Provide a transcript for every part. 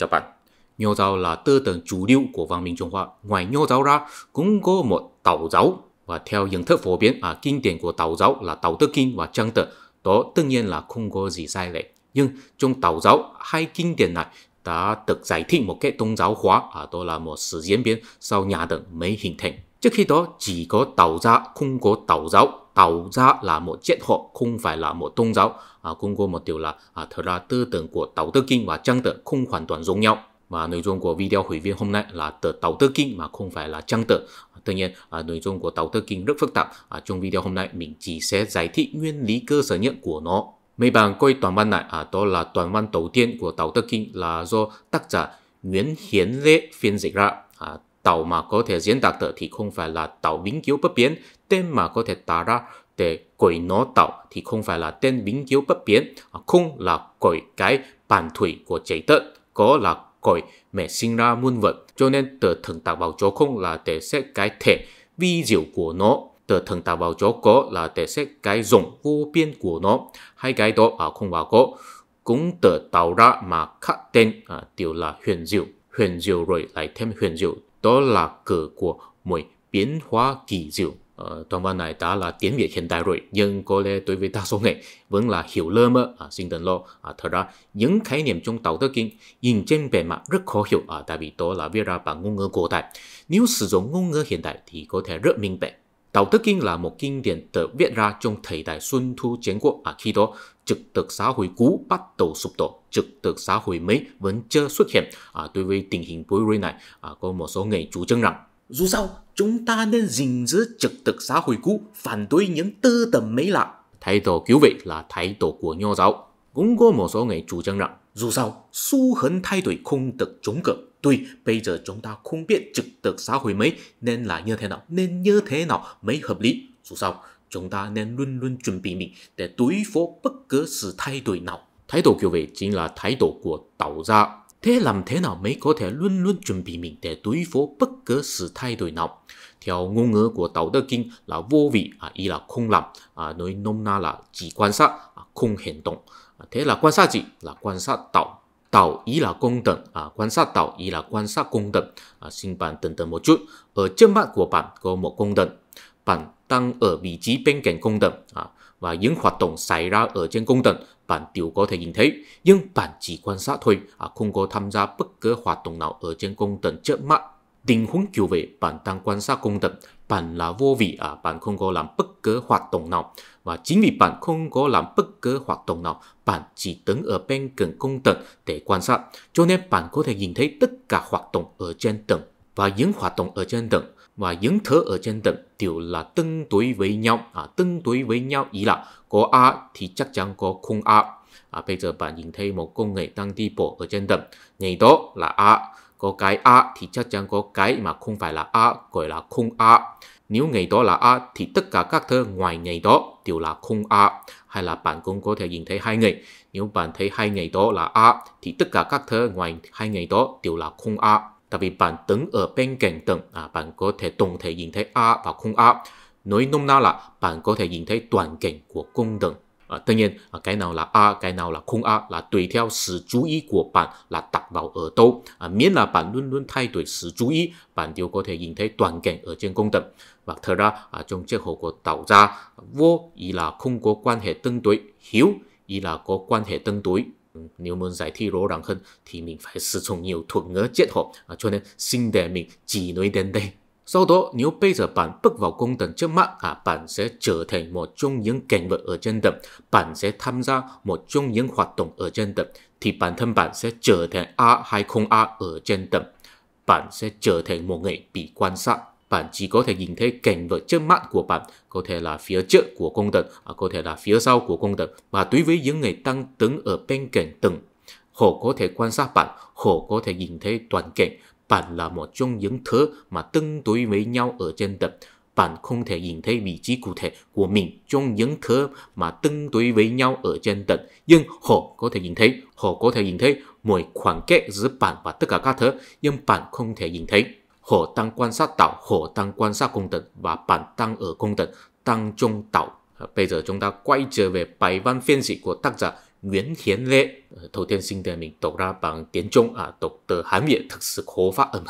Các bạn, Nho giáo là tư tưởng chủ lưu của văn minh Trung Hoa. Ngoài Nho giáo ra, cũng có một Tàu giáo và theo hình thức phổ biến ở à, kinh điển của Tàu giáo là Tàu Đức Kinh và Trang Tự. Đó tất nhiên là không có gì sai lệch. Nhưng trong Tàu giáo, hai kinh điển này đã được giải thích một cách tôn giáo hóa, à, đó là một sự diễn biến sau nhà đường mới hình thành. Trước khi đó chỉ có Tàu giáo không có Tàu giáo tạo ra là một triết học không phải là một tôn giáo à, cùng có một điều là à, thật ra tư tưởng của Tao Te Kinh và Trang Tử không hoàn toàn giống nhau và nội dung của video hủy viên hôm nay là từ Tao Te Kinh mà không phải là Trang Tử Tuy nhiên, à, nội dung của Tao Te Kinh rất phức tạp à, trong video hôm nay mình chỉ sẽ giải thích nguyên lý cơ sở nhất của nó mấy bạn coi toàn văn này à, đó là toàn văn đầu tiên của Tao Te Kinh là do tác giả Nguyễn Hiến Lệ phiên dịch ra Tàu mà có thể diễn đạt được thì không phải là tàu vĩnh cứu bất biến, tên mà có thể tả ra để quỷ nó tàu thì không phải là tên vĩnh cứu bất biến, à, không là quỷ cái bản thủy của trái đất, có là cõi mẹ sinh ra muôn vật cho nên tờ thần tạo vào chỗ không là để xét cái thể vi diệu của nó tờ thần tạo vào chỗ có là để xét cái rộng vô biên của nó hai cái đó à không vào có cũng tờ tạo ra mà khắc tên à, đều là huyền diệu huyền diệu rồi lại thêm huyền diệu đó là cờ của một biến hóa kỳ diệu. Ờ, toàn văn này đã là tiếng Việt hiện đại rồi, nhưng có lẽ đối với đa số người vẫn là hiểu lơ mơ, à, xin đừng lo. À, thật ra, những khái niệm trong Đạo Đức Kinh nhìn trên bề mặt rất khó hiểu, à, tại vì đó là viết ra bằng ngôn ngữ cổ đại. Nếu sử dụng ngôn ngữ hiện đại thì có thể rất minh bạch. Đạo Đức Kinh là một kinh điển được viết ra trong thời đại Xuân Thu Chiến Quốc. À, khi đó, trực thực xã hội cũ bắt đầu sụp đổ trực thực xã hội mới vẫn chưa xuất hiện à, đối với tình hình bối rối này à, có một số người chủ trương rằng dù sao chúng ta nên gìn giữ trực thực xã hội cũ phản đối những tư tầm mới lạ thái độ cứu vị là thái độ của nho giáo cũng có một số người chủ trương rằng dù sao xu hướng thay đổi không được chống cự Tuy bây giờ chúng ta không biết trực thực xã hội mới nên là như thế nào, nên như thế nào mới hợp lý. Dù sao, chúng ta nên luôn luôn chuẩn bị mình để đối phó bất cứ sự thay đổi nào. Thái độ kiểu vậy chính là thái độ của đạo gia. Thế làm thế nào mới có thể luôn luôn chuẩn bị mình để đối phó bất cứ sự thay đổi nào? Theo ngôn ngữ của đạo Đức Kinh là vô vị, à, ý là không làm, à, nói nôm na là chỉ quan sát, à, không hành động. À, thế là quan sát gì? Là quan sát tạo tạo ý là công tận à, quan sát tạo ý là quan sát công tận à, xin bạn tận tận một chút ở trước mắt của bạn có một công tận bạn đang ở vị trí bên cạnh công tần à, và những hoạt động xảy ra ở trên công tần bạn đều có thể nhìn thấy nhưng bạn chỉ quan sát thôi à, không có tham gia bất cứ hoạt động nào ở trên công tần trước mắt tình huống kiểu về bạn đang quan sát công tần bạn là vô vị à bạn không có làm bất cứ hoạt động nào và chính vì bạn không có làm bất cứ hoạt động nào bạn chỉ đứng ở bên cạnh công tần để quan sát cho nên bạn có thể nhìn thấy tất cả hoạt động ở trên tầng và những hoạt động ở trên tầng và những thứ ở trên tận đều là tương đối với nhau à, tương đối với nhau ý là có A thì chắc chắn có không A à, bây giờ bạn nhìn thấy một công nghệ đang đi bộ ở trên tận ngày đó là A có cái A thì chắc chắn có cái mà không phải là A gọi là không A nếu ngày đó là A thì tất cả các thứ ngoài ngày đó đều là không A hay là bạn cũng có thể nhìn thấy hai ngày nếu bạn thấy hai ngày đó là A thì tất cả các thứ ngoài hai ngày đó đều là không A tại vì bạn đứng ở bên cạnh tường à, bạn có thể tổng thể nhìn thấy A và khung A nói nôm na là bạn có thể nhìn thấy toàn cảnh của cung đường à, tất nhiên à, cái nào là A cái nào là khung A là tùy theo sự chú ý của bạn là đặt vào ở đâu à, miễn là bạn luôn luôn thay đổi sự chú ý bạn đều có thể nhìn thấy toàn cảnh ở trên cung đường và thật ra à, trong chiếc hồ của tạo ra vô ý là không có quan hệ tương đối hiếu ý là có quan hệ tương đối nếu muốn giải thi rõ ràng hơn thì mình phải sử dụng nhiều thuật ngữ kết hợp à, cho nên xin đề mình chỉ nói đến đây. Sau đó, nếu bây giờ bạn bước vào công tần trước mắt, à, bạn sẽ trở thành một trong những cảnh vật ở trên đập, bạn sẽ tham gia một trong những hoạt động ở trên đập, thì bản thân bạn sẽ trở thành A hay không A ở trên đập. Bạn sẽ trở thành một người bị quan sát bạn chỉ có thể nhìn thấy cảnh vật trước mắt của bạn, có thể là phía trước của con đường, à, có thể là phía sau của công đường. Và đối với những người đang đứng ở bên cạnh tường, họ có thể quan sát bạn, họ có thể nhìn thấy toàn cảnh. Bạn là một trong những thứ mà tương đối với nhau ở trên tầng bạn không thể nhìn thấy vị trí cụ thể của mình trong những thứ mà tương đối với nhau ở trên tận, nhưng họ có thể nhìn thấy, họ có thể nhìn thấy mọi khoảng cách giữa bạn và tất cả các thứ, nhưng bạn không thể nhìn thấy khổ tăng quan sát tạo, khổ tăng quan sát công tận và bản tăng ở công tận, tăng trung tạo. Ờ, bây giờ chúng ta quay trở về bài văn phiên dịch của tác giả Nguyễn Hiến Lệ. Ờ, đầu tiên xin để mình đọc ra bằng tiếng Trung, à, đọc từ Hán Việt thực sự khó phát âm.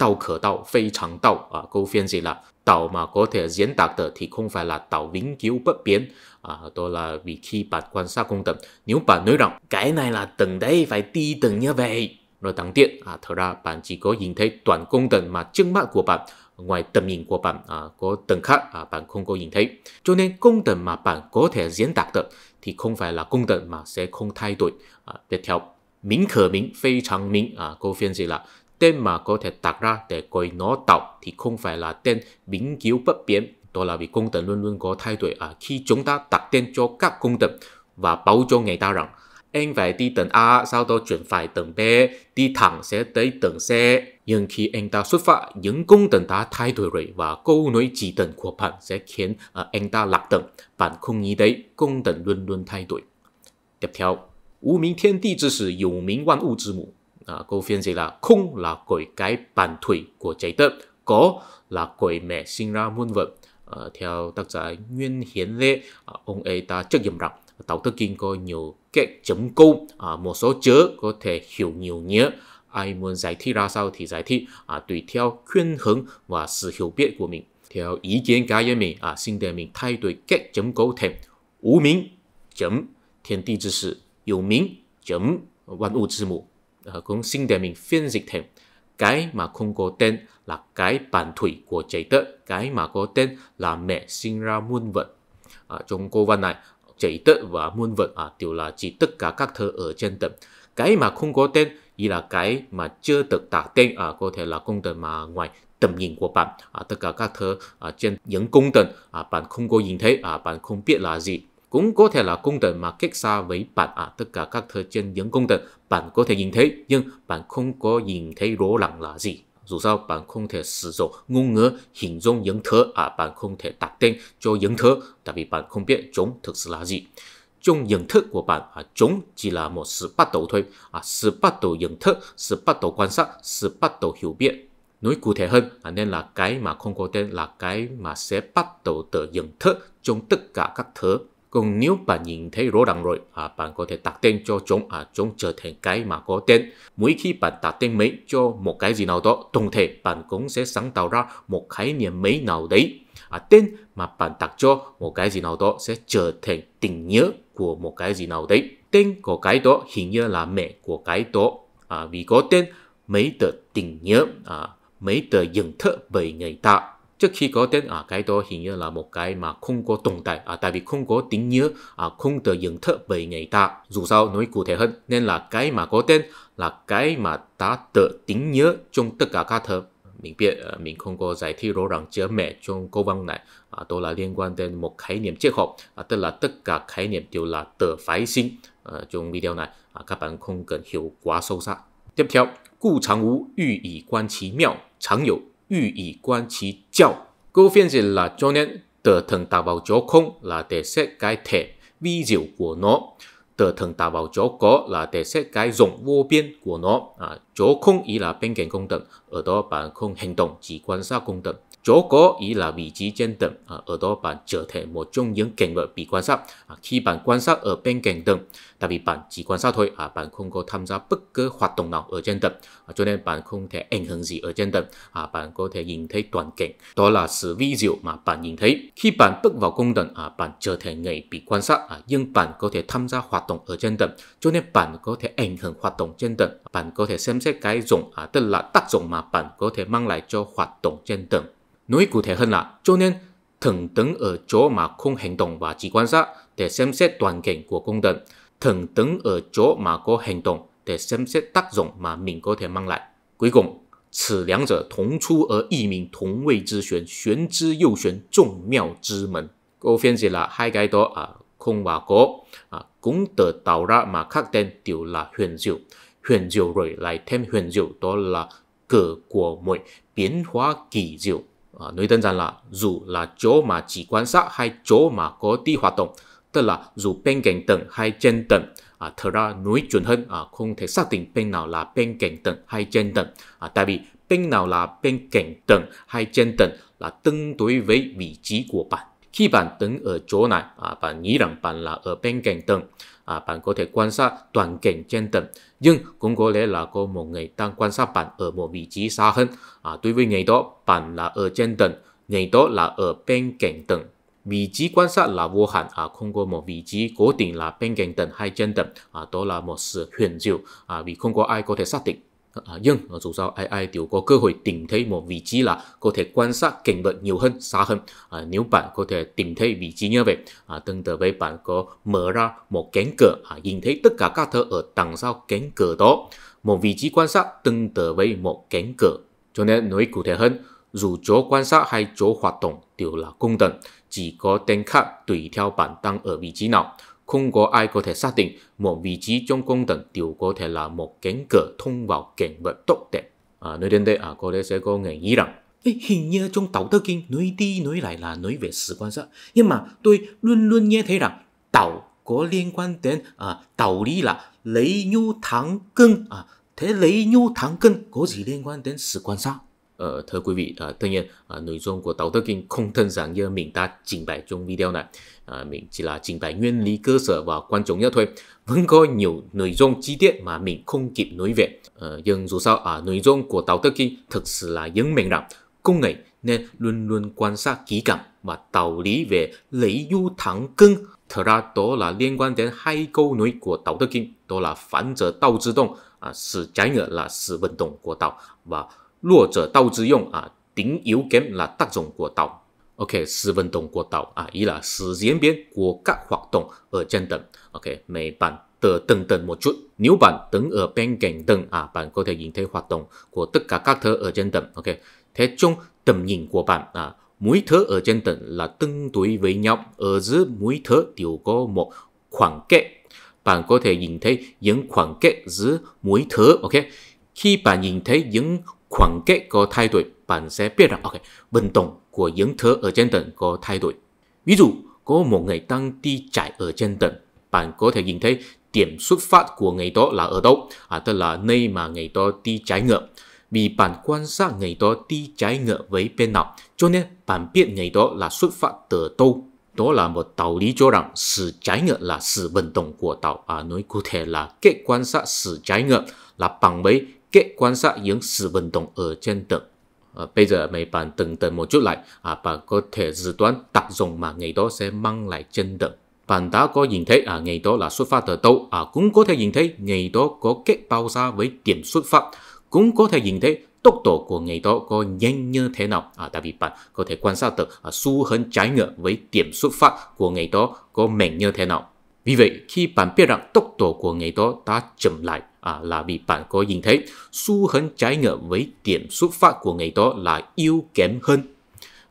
Đạo khở đạo, phi chẳng đạo. câu phiên dịch là đạo mà có thể diễn đạt được thì không phải là đạo vĩnh cứu bất biến. À, đó là vì khi bạn quan sát công tận, nếu bạn nói rằng cái này là từng đấy phải đi từng như vậy nó đáng tiếc à, thật ra bạn chỉ có nhìn thấy toàn công tầng mà trước mắt của bạn ngoài tầm nhìn của bạn à, có tầng khác à, bạn không có nhìn thấy cho nên công tầng mà bạn có thể diễn đạt được thì không phải là công tầng mà sẽ không thay đổi à, tiếp theo miễn khở miễn phi trắng miễn à, câu phiên dịch là tên mà có thể đặt ra để gọi nó tạo thì không phải là tên biến cứu bất biến đó là vì công tầng luôn luôn có thay đổi à, khi chúng ta đặt tên cho các công tầng và báo cho người ta rằng anh phải đi tầng A, sau đó chuyển phải tầng B, đi thẳng sẽ tới tầng C. Nhưng khi anh ta xuất phát, những công tần đã thay đổi rồi và câu nói chỉ tầng của bạn sẽ khiến ờ, anh ta lạc tầng. Bạn không nghĩ đấy, công tần luôn luôn thay đổi. Tiếp theo, Ú minh thiên địa chỉ sử minh địa 之始，有名万物之母。À, ờ, câu phiên dịch là không là cội cái bản thủy của trái đất, có là cội mẹ sinh ra muôn vật. À, theo tác giả Nguyên Hiến Lê, à, ông ấy đã trách nhiệm rằng tạo thức kinh có nhiều cách chấm câu à, một số chữ có thể hiểu nhiều nghĩa ai muốn giải thích ra sao thì giải thích à, tùy theo khuyên hướng và sự hiểu biết của mình theo ý kiến cá nhân mình à, xin để mình thay đổi cách chấm câu cấu chấm thiên địa 之事有名 chấm văn u 之 mù à, cũng xin để mình phiên dịch thành cái mà không có tên là cái bản thủy của trái đất cái mà có tên là mẹ sinh ra muôn vật à, trong câu văn này trí tuệ và muôn vật à, đều là chỉ tất cả các thứ ở trên tầng. Cái mà không có tên ý là cái mà chưa được đặt tên à, có thể là công tầng mà ngoài tầm nhìn của bạn à, tất cả các thứ à, trên những công tầng à, bạn không có nhìn thấy à, bạn không biết là gì cũng có thể là công tầng mà cách xa với bạn à, tất cả các thứ trên những công tầng bạn có thể nhìn thấy nhưng bạn không có nhìn thấy rõ ràng là gì dù sao bạn không thể sử dụng ngôn ngữ hình dung những thứ à bạn không thể đặt tên cho những thứ tại vì bạn không biết chúng thực sự là gì trong nhận thức của bạn à, chúng chỉ là một sự bắt đầu thôi à, sự bắt đầu nhận thức sự bắt đầu quan sát sự bắt đầu hiểu biết nói cụ thể hơn à, nên là cái mà không có tên là cái mà sẽ bắt đầu từ nhận thức trong tất cả các thứ còn nếu bạn nhìn thấy rõ ràng rồi, à, bạn có thể đặt tên cho chúng, à, chúng trở thành cái mà có tên. Mỗi khi bạn đặt tên mới cho một cái gì nào đó, tổng thể bạn cũng sẽ sáng tạo ra một khái niệm mới nào đấy. À, tên mà bạn đặt cho một cái gì nào đó sẽ trở thành tình nhớ của một cái gì nào đấy. Tên của cái đó hình như là mẹ của cái đó. À, vì có tên mấy tờ tình nhớ, à, mấy tờ nhận thức bởi người ta trước khi có tên ở à, cái đó hình như là một cái mà không có tồn tại à, tại vì không có tính nhớ à, không tự dựng thợ bởi người ta dù sao nói cụ thể hơn nên là cái mà có tên là cái mà ta tự tính nhớ trong tất cả các thơ mình biết mình không có giải thích rõ ràng chữa mẹ trong câu văn này à, đó là liên quan đến một khái niệm triết học à, tức là tất cả khái niệm đều là tự phái sinh à, trong video này à, các bạn không cần hiểu quá sâu sắc tiếp theo cụ 欲以观其教。Câu phiên dịch là cho nên tờ thần tạo vào chỗ không là để xét cái thể vi diệu của nó. Tờ thần tạo vào chỗ có là để xét cái rộng vô biên của nó. À, chỗ không ý là bên cạnh công tận. Ở đó bạn không hành động, chỉ quan sát công tận chỗ có ý là vị trí trên tầng à, ở đó bạn trở thành một trong những cảnh vật bị quan sát à, khi bạn quan sát ở bên cạnh tầng tại vì bạn chỉ quan sát thôi à, bạn không có tham gia bất cứ hoạt động nào ở trên tầng à, cho nên bạn không thể ảnh hưởng gì ở trên tầng à, bạn có thể nhìn thấy toàn cảnh đó là sự vi diệu mà bạn nhìn thấy khi bạn bước vào công tầng à, bạn trở thành người bị quan sát à, nhưng bạn có thể tham gia hoạt động ở trên tầng cho nên bạn có thể ảnh hưởng hoạt động trên tầng bạn có thể xem xét cái dụng à, tức là tác dụng mà bạn có thể mang lại cho hoạt động trên tầng Nói cụ thể hơn là cho nên thường đứng ở chỗ mà không hành động và chỉ quan sát để xem xét toàn cảnh của công tần. Thường đứng ở chỗ mà có hành động để xem xét tác dụng mà mình có thể mang lại. Cuối cùng, vị 此两者同出而异名，同谓之玄，玄之又玄，众妙之门。Cô phiên dịch là hai cái đó à, không và có à, cũng từ tạo ra mà các tên đều là huyền diệu. Huyền diệu rồi lại thêm huyền diệu đó là cửa của mỗi biến hóa kỳ diệu à, nói đơn giản là dù là chỗ mà chỉ quan sát hay chỗ mà có đi hoạt động tức là dù bên cạnh tầng hay trên tầng à, thật ra nói chuẩn hơn à, không thể xác định bên nào là bên cạnh tầng hay trên tầng à, tại vì bên nào là bên cạnh tầng hay trên tầng là tương đối với vị trí của bạn khi bạn đứng ở chỗ này bạn nghĩ rằng bạn là ở bên cạnh tầng à, bạn có thể quan sát toàn cảnh trên tầng nhưng cũng có lẽ là có một người đang quan sát bạn ở một vị trí xa hơn à, đối với người đó bạn là ở trên tầng người đó là ở bên cạnh tầng vị trí quan sát là vô hạn à, không có một vị trí cố định là bên cạnh tầng hay trên tầng à, đó là một sự huyền diệu à, vì không có ai có thể xác định À, nhưng dù sao ai ai đều có cơ hội tìm thấy một vị trí là có thể quan sát cảnh vật nhiều hơn xa hơn à, nếu bạn có thể tìm thấy vị trí như vậy à, tương tự với bạn có mở ra một cánh cửa à, nhìn thấy tất cả các thứ ở đằng sau cánh cửa đó một vị trí quan sát tương tự với một cánh cửa cho nên nói cụ thể hơn dù chỗ quan sát hay chỗ hoạt động đều là công tận chỉ có tên khác tùy theo bạn đang ở vị trí nào không có ai có thể xác định một vị trí trong công tần tiểu có thể là một cánh cửa thông vào cảnh vật tốt đẹp. À, nói đến đây, à, cô đấy sẽ có người nghĩ rằng hình như trong Tảo Tơ Kinh nói đi nói lại là nói về sự quan sát. Nhưng mà tôi luôn luôn nghe thấy rằng Tảo có liên quan đến à, Tảo lý là lấy nhu thắng cân. À, thế lấy nhu thắng cân có gì liên quan đến sự quan sát? Ờ, thưa quý vị, à, ờ, tất nhiên à, nội dung của Tàu Tơ Kinh không thân giảng như mình đã trình bày trong video này. À, mình chỉ là trình bày nguyên lý cơ sở và quan trọng nhất thôi. Vẫn có nhiều nội dung chi tiết mà mình không kịp nói về. À, nhưng dù sao, à, nội dung của Tàu Tơ Kinh thực sự là những mình rằng công nghệ nên luôn luôn quan sát kỹ càng và đạo lý về lấy du thắng cưng. Thật ra đó là liên quan đến hai câu nói của Tàu Tơ Kinh, đó là phản trở đạo tự động, à, sự trái ngược là sự vận động của đạo và 弱者道之用啊，頂有感 là tác dụng của tàu. OK，十分鐘過到啊，依啦時間邊國家活動而間等。OK，每版得等等 một chút, nếu bạn đứng ở bên cạnh tầng à, bạn có thể nhìn thấy hoạt động của tất cả các thứ ở trên tầng. OK, thế chung tầm nhìn của bạn à, mỗi thứ ở trên tầng là tương đối với nhau, ở giữa mỗi thứ đều có một khoảng cách. Bạn có thể nhìn thấy những khoảng cách giữa mỗi thứ. OK, khi bạn nhìn thấy những khoảng cách có thay đổi, bạn sẽ biết rằng ok, vận động của những thứ ở trên tầng có thay đổi. Ví dụ, có một người đang đi chạy ở trên tầng, bạn có thể nhìn thấy điểm xuất phát của người đó là ở đâu, à, tức là nơi mà người đó đi trái ngược. Vì bạn quan sát người đó đi trái ngược với bên nào, cho nên bạn biết người đó là xuất phát từ đâu. Đó là một đạo lý cho rằng sự trái ngược là sự vận động của tàu, à, nói cụ thể là kết quan sát sự trái ngược là bằng với kệ quan sát những sự vận động ở trên tầng. À, bây giờ mình bàn từng tầng một chút lại, à, bạn có thể dự đoán tác dụng mà ngày đó sẽ mang lại trên tầng. Bạn đã có nhìn thấy à, ngày đó là xuất phát từ đâu, à, cũng có thể nhìn thấy ngày đó có kết bao xa với điểm xuất phát, cũng có thể nhìn thấy tốc độ của ngày đó có nhanh như thế nào à, tại vì bạn có thể quan sát được à, xu hướng trái ngược với điểm xuất phát của ngày đó có mạnh như thế nào vì vậy khi bạn biết rằng tốc độ của ngày đó đã chậm lại à, là vì bạn có nhìn thấy xu hướng trái ngược với điểm xuất phát của ngày đó là yếu kém hơn.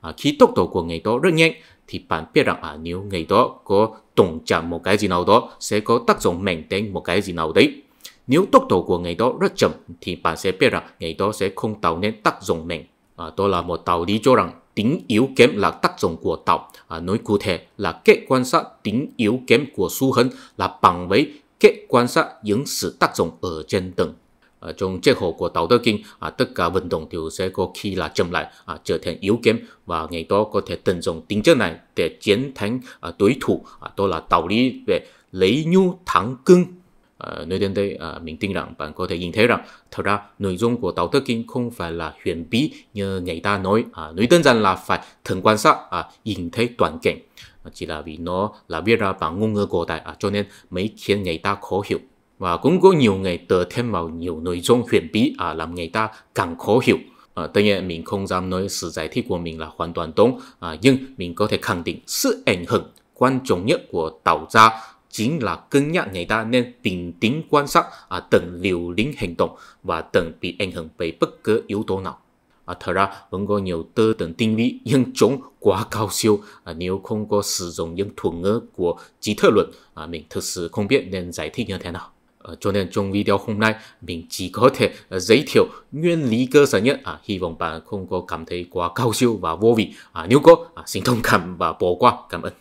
À, khi tốc độ của ngày đó rất nhanh thì bạn biết rằng à, nếu ngày đó có đụng chạm một cái gì nào đó sẽ có tác dụng mạnh đến một cái gì nào đấy. Nếu tốc độ của ngày đó rất chậm thì bạn sẽ biết rằng ngày đó sẽ không tạo nên tác dụng mạnh. À, đó là một đạo lý cho rằng tính yếu kém là tác dụng của tạo. À, nói cụ thể là kết quan sát tính yếu kém của xu hướng là bằng với kết quan sát những sự tác dụng ở trên tầng. À, trong chế hộ của Đạo Đức Kinh, à, tất cả vận động đều sẽ có khi là chậm lại, à, trở thành yếu kém và ngày đó có thể tận dụng tính chất này để chiến thắng à, đối thủ. À, đó là đạo lý về lấy nhu thắng cưng Ờ, nơi đến đây à, mình tin rằng bạn có thể nhìn thấy rằng thật ra nội dung của Đạo Thức Kinh không phải là huyền bí như người ta nói à, nói đơn giản là phải thường quan sát à, nhìn thấy toàn cảnh à, chỉ là vì nó là viết ra bằng ngôn ngữ cổ đại à, cho nên mới khiến người ta khó hiểu và cũng có nhiều người tự thêm vào nhiều nội dung huyền bí à, làm người ta càng khó hiểu À, tất nhiên mình không dám nói sự giải thích của mình là hoàn toàn đúng à, nhưng mình có thể khẳng định sự ảnh hưởng quan trọng nhất của tạo ra chính là cân nhắc người ta nên bình tĩnh quan sát à, từng liều lĩnh hành động và từng bị ảnh hưởng bởi bất cứ yếu tố nào. À, thật ra vẫn có nhiều tư tưởng tinh vi nhưng chúng quá cao siêu à, nếu không có sử dụng những thuật ngữ của trí thơ luận à, mình thực sự không biết nên giải thích như thế nào. À, cho nên trong video hôm nay mình chỉ có thể à, giới thiệu nguyên lý cơ sở nhất à, hy vọng bạn không có cảm thấy quá cao siêu và vô vị à, nếu có à, xin thông cảm và bỏ qua cảm ơn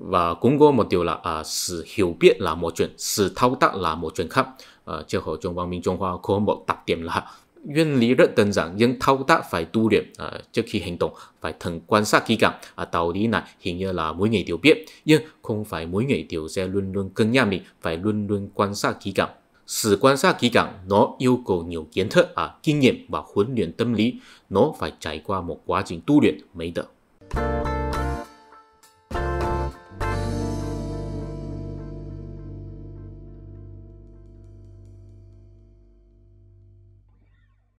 và cũng có một điều là à, sự hiểu biết là một chuyện, sự thao tác là một chuyện khác. À, chứ hồi trong văn minh Trung Hoa có một đặc điểm là nguyên lý rất đơn giản nhưng thao tác phải tu luyện à, trước khi hành động phải thường quan sát kỹ càng à, đạo lý này hình như là mỗi người đều biết nhưng không phải mỗi người đều sẽ luôn luôn cân nhắc mình phải luôn luôn quan sát kỹ càng sự quan sát kỹ càng nó yêu cầu nhiều kiến thức à, kinh nghiệm và huấn luyện tâm lý nó phải trải qua một quá trình tu luyện mới được